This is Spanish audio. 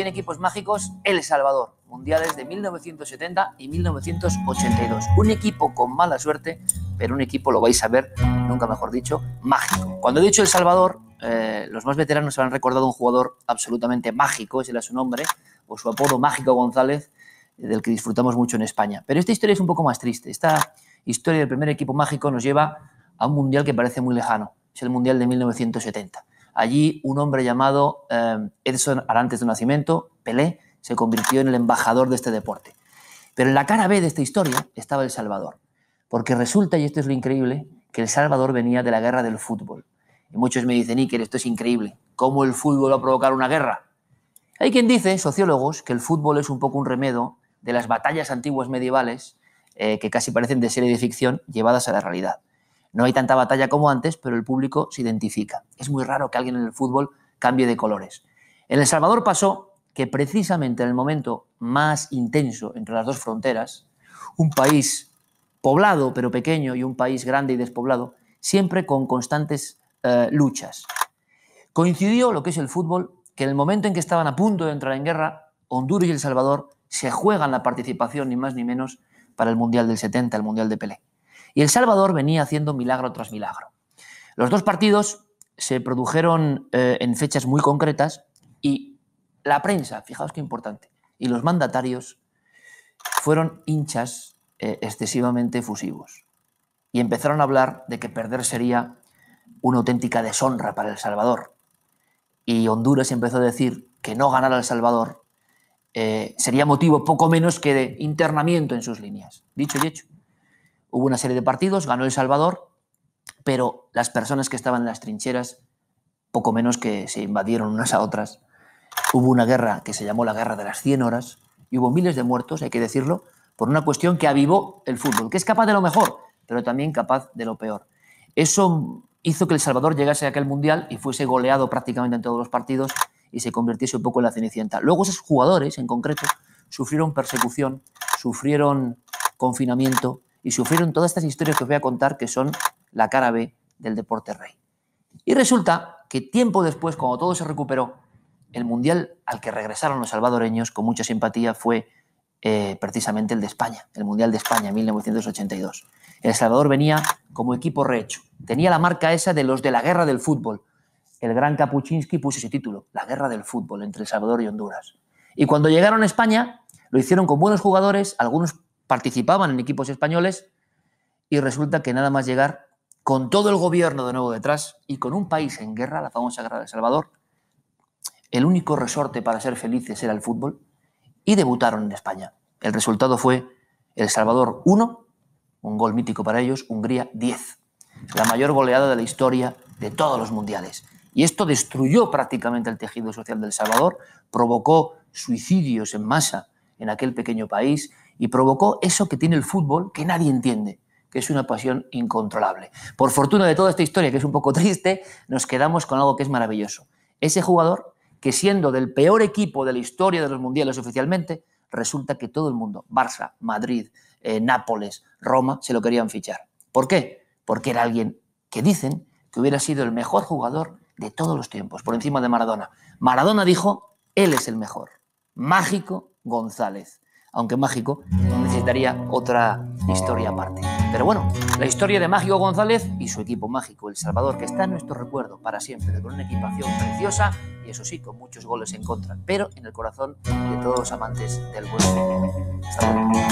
en equipos mágicos El Salvador, mundiales de 1970 y 1982. Un equipo con mala suerte, pero un equipo, lo vais a ver, nunca mejor dicho, mágico. Cuando he dicho El Salvador, eh, los más veteranos se han recordado un jugador absolutamente mágico, ese era su nombre, o su apodo Mágico González, del que disfrutamos mucho en España. Pero esta historia es un poco más triste. Esta historia del primer equipo mágico nos lleva a un mundial que parece muy lejano, es el mundial de 1970 Allí un hombre llamado eh, Edson Arantes de Nacimiento, Pelé, se convirtió en el embajador de este deporte. Pero en la cara B de esta historia estaba El Salvador, porque resulta, y esto es lo increíble, que El Salvador venía de la guerra del fútbol. Y muchos me dicen, Iker, esto es increíble, ¿cómo el fútbol va a provocar una guerra? Hay quien dice, sociólogos, que el fútbol es un poco un remedo de las batallas antiguas medievales eh, que casi parecen de serie de ficción llevadas a la realidad. No hay tanta batalla como antes, pero el público se identifica. Es muy raro que alguien en el fútbol cambie de colores. En El Salvador pasó que precisamente en el momento más intenso entre las dos fronteras, un país poblado pero pequeño y un país grande y despoblado, siempre con constantes eh, luchas. Coincidió lo que es el fútbol, que en el momento en que estaban a punto de entrar en guerra, Honduras y El Salvador se juegan la participación, ni más ni menos, para el Mundial del 70, el Mundial de Pelé y El Salvador venía haciendo milagro tras milagro. Los dos partidos se produjeron eh, en fechas muy concretas y la prensa, fijaos qué importante, y los mandatarios fueron hinchas eh, excesivamente fusivos. y empezaron a hablar de que perder sería una auténtica deshonra para El Salvador. Y Honduras empezó a decir que no ganar al Salvador eh, sería motivo poco menos que de internamiento en sus líneas. Dicho y hecho, Hubo una serie de partidos, ganó El Salvador, pero las personas que estaban en las trincheras, poco menos que se invadieron unas a otras. Hubo una guerra que se llamó la Guerra de las 100 Horas y hubo miles de muertos, hay que decirlo, por una cuestión que avivó el fútbol, que es capaz de lo mejor, pero también capaz de lo peor. Eso hizo que El Salvador llegase a aquel mundial y fuese goleado prácticamente en todos los partidos y se convirtiese un poco en la cenicienta. Luego esos jugadores en concreto sufrieron persecución, sufrieron confinamiento, y sufrieron todas estas historias que os voy a contar que son la cara B del deporte rey. Y resulta que tiempo después, cuando todo se recuperó, el mundial al que regresaron los salvadoreños con mucha simpatía fue eh, precisamente el de España, el mundial de España 1982. El Salvador venía como equipo rehecho, tenía la marca esa de los de la guerra del fútbol. El gran Kapuczynski puso ese título, la guerra del fútbol entre El Salvador y Honduras. Y cuando llegaron a España, lo hicieron con buenos jugadores, algunos participaban en equipos españoles y resulta que nada más llegar, con todo el gobierno de nuevo detrás y con un país en guerra, la famosa guerra de El Salvador, el único resorte para ser felices era el fútbol y debutaron en España. El resultado fue El Salvador 1, un gol mítico para ellos, Hungría 10, la mayor goleada de la historia de todos los mundiales. Y esto destruyó prácticamente el tejido social del Salvador, provocó suicidios en masa en aquel pequeño país y provocó eso que tiene el fútbol que nadie entiende, que es una pasión incontrolable. Por fortuna de toda esta historia, que es un poco triste, nos quedamos con algo que es maravilloso. Ese jugador que siendo del peor equipo de la historia de los mundiales oficialmente, resulta que todo el mundo, Barça, Madrid, eh, Nápoles, Roma, se lo querían fichar. ¿Por qué? Porque era alguien que dicen que hubiera sido el mejor jugador de todos los tiempos, por encima de Maradona. Maradona dijo, él es el mejor, mágico, González. Aunque Mágico necesitaría otra historia aparte. Pero bueno, la historia de Mágico González y su equipo mágico, El Salvador, que está en nuestro recuerdo para siempre, con una equipación preciosa y eso sí, con muchos goles en contra, pero en el corazón de todos los amantes del buen.